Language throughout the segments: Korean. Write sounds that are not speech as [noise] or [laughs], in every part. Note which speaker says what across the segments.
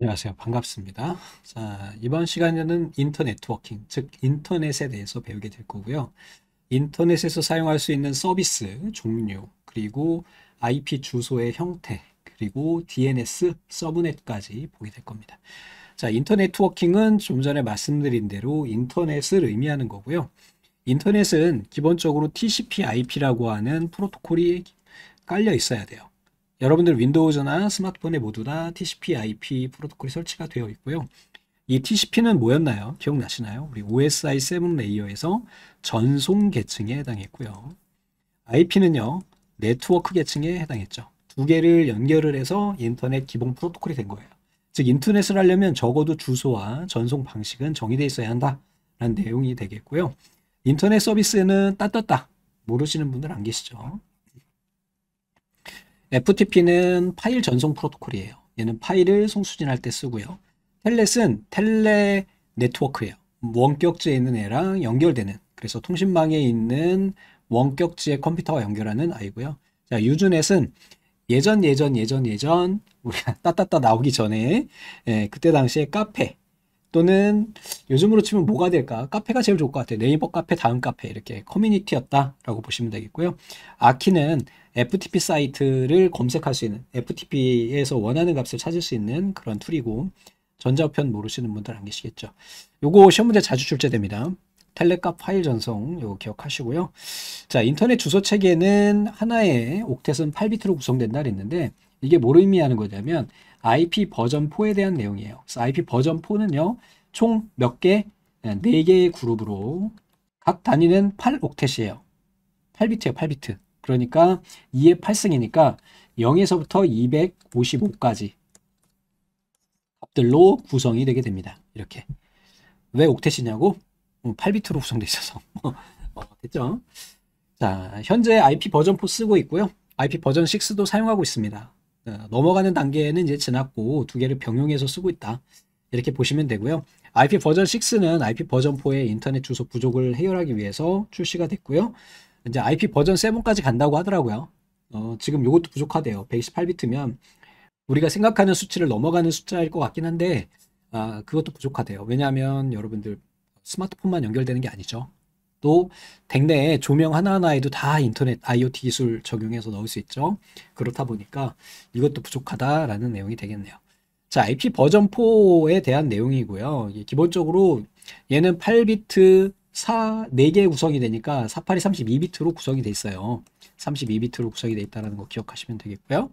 Speaker 1: 안녕하세요. 반갑습니다. 자, 이번 시간에는 인터넷 워킹, 즉 인터넷에 대해서 배우게 될 거고요. 인터넷에서 사용할 수 있는 서비스 종류, 그리고 IP 주소의 형태, 그리고 DNS 서브넷까지 보게 될 겁니다. 자, 인터넷 워킹은 좀 전에 말씀드린 대로 인터넷을 의미하는 거고요. 인터넷은 기본적으로 TCP/IP라고 하는 프로토콜이 깔려 있어야 돼요. 여러분들 윈도우즈나 스마트폰에 모두 다 TCP, IP 프로토콜이 설치가 되어 있고요. 이 TCP는 뭐였나요? 기억나시나요? 우리 OSI 7 레이어에서 전송 계층에 해당했고요. IP는요, 네트워크 계층에 해당했죠. 두 개를 연결을 해서 인터넷 기본 프로토콜이 된 거예요. 즉, 인터넷을 하려면 적어도 주소와 전송 방식은 정의되어 있어야 한다라는 내용이 되겠고요. 인터넷 서비스는 에 따따따 모르시는 분들 안 계시죠? FTP는 파일 전송 프로토콜이에요. 얘는 파일을 송수진할 때 쓰고요. 텔넷은 텔레 네트워크예요. 원격지에 있는 애랑 연결되는 그래서 통신망에 있는 원격지에 컴퓨터와 연결하는 아이고요. 자, 유즈넷은 예전 예전 예전 예전 우리가 [laughs] 따따따 나오기 전에 예, 그때 당시에 카페 또는 요즘으로 치면 뭐가 될까? 카페가 제일 좋을 것 같아요. 네이버 카페, 다음 카페 이렇게 커뮤니티였다라고 보시면 되겠고요. 아키는 FTP 사이트를 검색할 수 있는 FTP에서 원하는 값을 찾을 수 있는 그런 툴이고 전자우편 모르시는 분들 안 계시겠죠. 요거 시험 문제 자주 출제됩니다. 텔레값 파일 전송 요거 기억하시고요. 자 인터넷 주소 체계는 하나의 옥텟은 8비트로 구성된다 그랬는데 이게 뭘 의미하는 거냐면 IP 버전 4에 대한 내용이에요. 그래서 IP 버전 4는요 총 몇 개? 네 개의 그룹으로 각 단위는 8옥텟이에요. 8비트에요 8비트. 그러니까 2의 8승이니까 0에서부터 255까지 값들로 구성이 되게 됩니다. 이렇게. 왜 옥텟이냐고? 8비트로 어, 구성되어 있어서. [laughs] 어, 됐죠? 자, 현재 IP 버전 4 쓰고 있고요. IP 버전 6도 사용하고 있습니다. 어, 넘어가는 단계는 이제 지났고 두 개를 병용해서 쓰고 있다. 이렇게 보시면 되고요. IP 버전 6는 IP 버전 4의 인터넷 주소 부족을 해결하기 위해서 출시가 됐고요. 이제 IP 버전 7까지 간다고 하더라고요. 어, 지금 이것도 부족하대요. 128비트면 우리가 생각하는 수치를 넘어가는 숫자일 것 같긴 한데 아, 그것도 부족하대요. 왜냐하면 여러분들 스마트폰만 연결되는 게 아니죠. 또 댁내에 조명 하나하나에도 다 인터넷 IoT 기술 적용해서 넣을 수 있죠. 그렇다 보니까 이것도 부족하다라는 내용이 되겠네요. 자, IP 버전 4에 대한 내용이고요. 기본적으로 얘는 8비트 4, 4개 구성이 되니까 사파리 32비트로 구성이 돼 있어요. 32비트로 구성이 돼 있다는 거 기억하시면 되겠고요.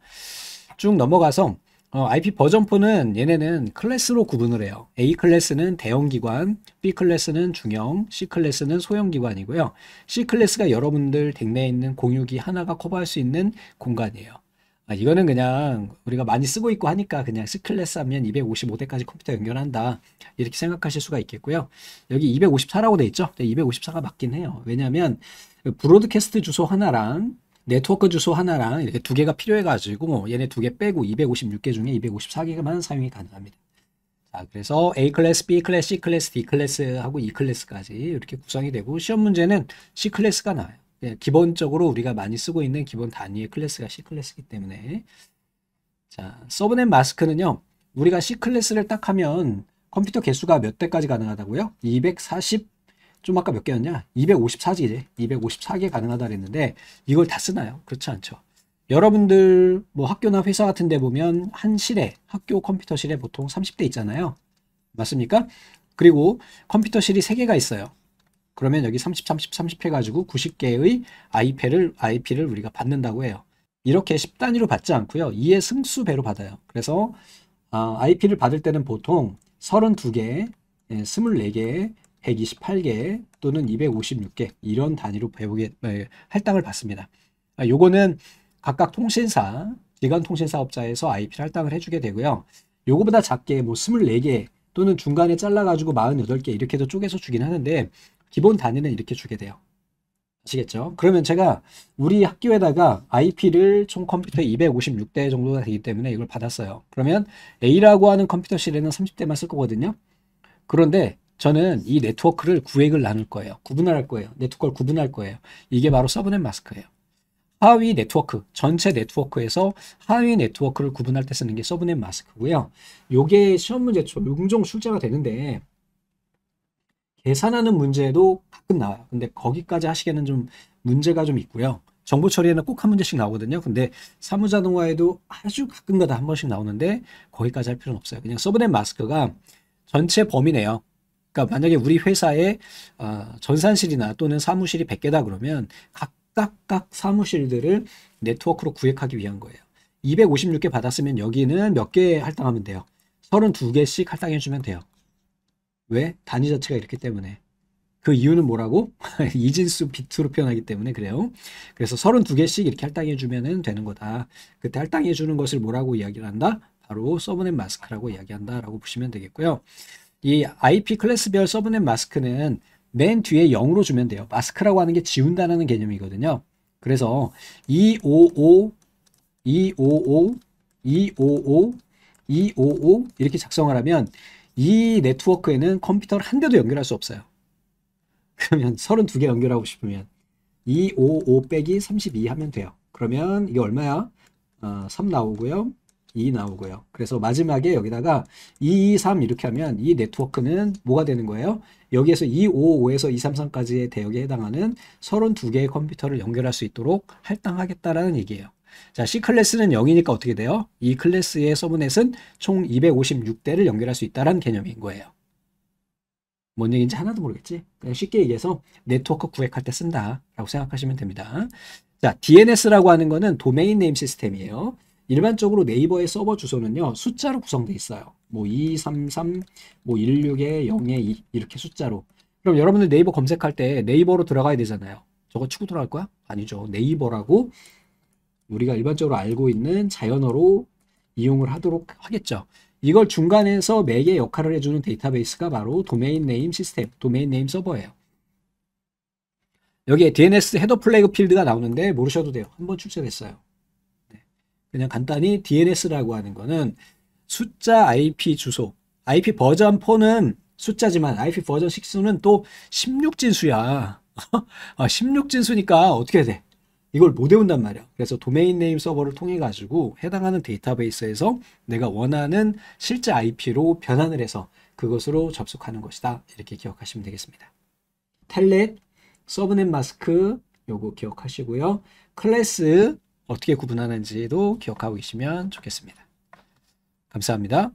Speaker 1: 쭉 넘어가서 어, IP 버전포는 얘네는 클래스로 구분을 해요. A 클래스는 대형 기관, B 클래스는 중형, C 클래스는 소형 기관이고요. C 클래스가 여러분들 댁내에 있는 공유기 하나가 커버할 수 있는 공간이에요. 아, 이거는 그냥 우리가 많이 쓰고 있고 하니까 그냥 C클래스 하면 255대까지 컴퓨터 연결한다 이렇게 생각하실 수가 있겠고요. 여기 254라고 돼 있죠. 254가 맞긴 해요. 왜냐하면 그 브로드캐스트 주소 하나랑 네트워크 주소 하나랑 이렇게 두 개가 필요해가지고 얘네 두 개 빼고 256개 중에 254개만 사용이 가능합니다. 자, 그래서 A 클래스, B 클래스, C 클래스, D 클래스하고 E 클래스까지 이렇게 구성이 되고 시험 문제는 C 클래스가 나와요. 예, 기본적으로 우리가 많이 쓰고 있는 기본 단위의 클래스가 C 클래스이기 때문에 자 서브넷 마스크는요 우리가 C 클래스를 딱 하면 컴퓨터 개수가 몇 대까지 가능하다고요? 240좀 아까 몇 개였냐? 254지 254개 가능하다 그랬는데 이걸 다 쓰나요? 그렇지 않죠. 여러분들 뭐 학교나 회사 같은 데 보면 한 실에 학교 컴퓨터실에 보통 30대 있잖아요. 맞습니까? 그리고 컴퓨터실이 3개가 있어요. 그러면 여기 30, 30, 30 해가지고 90개의 IP를, IP를 우리가 받는다고 해요. 이렇게 10단위로 받지 않고요. 2의 승수배로 받아요. 그래서 어, 아, IP를 받을 때는 보통 32개, 24개, 128개 또는 256개 이런 단위로 배우게 네, 할당을 받습니다. 아, 요거는 각각 통신사, 기관통신사업자에서 IP를 할당을 해주게 되고요. 요거보다 작게 뭐 24개 또는 중간에 잘라가지고 48개 이렇게도 쪼개서 주긴 하는데 기본 단위는 이렇게 주게 돼요. 아시겠죠? 그러면 제가 우리 학교에다가 IP를 총 컴퓨터에 256대 정도가 되기 때문에 이걸 받았어요. 그러면 A라고 하는 컴퓨터실에는 30대만 쓸 거거든요. 그런데 저는 이 네트워크를 구획을 나눌 거예요. 구분할 거예요. 네트워크를 구분할 거예요. 이게 바로 서브넷 마스크예요. 하위 네트워크, 전체 네트워크에서 하위 네트워크를 구분할 때 쓰는 게 서브넷 마스크고요. 요게 시험 문제 용종 출제가 되는데 계산하는 문제도 가끔 나와요. 근데 거기까지 하시기에는 좀 문제가 좀 있고요. 정보 처리에는 꼭 한 문제씩 나오거든요. 근데 사무자동화에도 아주 가끔가다 한 번씩 나오는데 거기까지 할 필요는 없어요. 그냥 서브넷 마스크가 전체 범위네요. 그러니까 만약에 우리 회사에 어, 전산실이나 또는 사무실이 100개다 그러면 각각 각 사무실들을 네트워크로 구획하기 위한 거예요. 256개 받았으면 여기는 몇 개 할당하면 돼요. 32개씩 할당해 주면 돼요. 왜? 단위 자체가 이렇기 때문에. 그 이유는 뭐라고? [laughs] 이진수 비트로 표현하기 때문에 그래요. 그래서 32개씩 이렇게 할당해 주면 되는 거다. 그때 할당해 주는 것을 뭐라고 이야기를 한다? 바로 서브넷 마스크라고 이야기한다라고 보시면 되겠고요. 이 IP 클래스별 서브넷 마스크는 맨 뒤에 0으로 주면 돼요. 마스크라고 하는 게 지운다는 개념이거든요. 그래서 255, 255, 255, 255 이렇게 작성을 하면 이 네트워크에는 컴퓨터를 한 대도 연결할 수 없어요. 그러면 32개 연결하고 싶으면 255 빼기 32 하면 돼요. 그러면 이게 얼마야? 어, 3 나오고요. 2 나오고요. 그래서 마지막에 여기다가 2, 2, 3 이렇게 하면 이 네트워크는 뭐가 되는 거예요? 여기에서 2, 5, 5에서 2, 3, 3까지의 대역에 해당하는 32개의 컴퓨터를 연결할 수 있도록 할당하겠다라는 얘기예요. 자, C 클래스는 0이니까 어떻게 돼요? 이 클래스의 서브넷은 총 256대를 연결할 수 있다는 개념인 거예요. 뭔 얘기인지 하나도 모르겠지? 그냥 쉽게 얘기해서 네트워크 구획할 때 쓴다라고 생각하시면 됩니다. 자, DNS라고 하는 거는 도메인 네임 시스템이에요. 일반적으로 네이버의 서버 주소는요. 숫자로 구성되어 있어요. 뭐 233, 1 6 0 2 이렇게 숫자로. 그럼 여러분들 네이버 검색할 때 네이버로 들어가야 되잖아요. 저거 치고 들어갈 거야? 아니죠. 네이버라고 우리가 일반적으로 알고 있는 자연어로 이용을 하도록 하겠죠. 이걸 중간에서 맥의 역할을 해주는 데이터베이스가 바로 도메인 네임 시스템, 도메인 네임 서버예요. 여기에 DNS 헤더 플래그 필드가 나오는데 모르셔도 돼요. 한번 출제됐어요. 네. 그냥 간단히 DNS라고 하는 거는 숫자 IP 주소, IP 버전 4는 숫자지만 IP 버전 6는 또 16진수야. 16진수니까 [laughs] 아, 어떻게 돼? 이걸 못 외운단 말이야. 그래서 도메인 네임 서버를 통해 가지고 해당하는 데이터베이스에서 내가 원하는 실제 IP로 변환을 해서 그것으로 접속하는 것이다. 이렇게 기억하시면 되겠습니다. 텔렛, 서브넷 마스크 요거 기억하시고요. 클래스 어떻게 구분하는지도 기억하고 계시면 좋겠습니다. 감사합니다.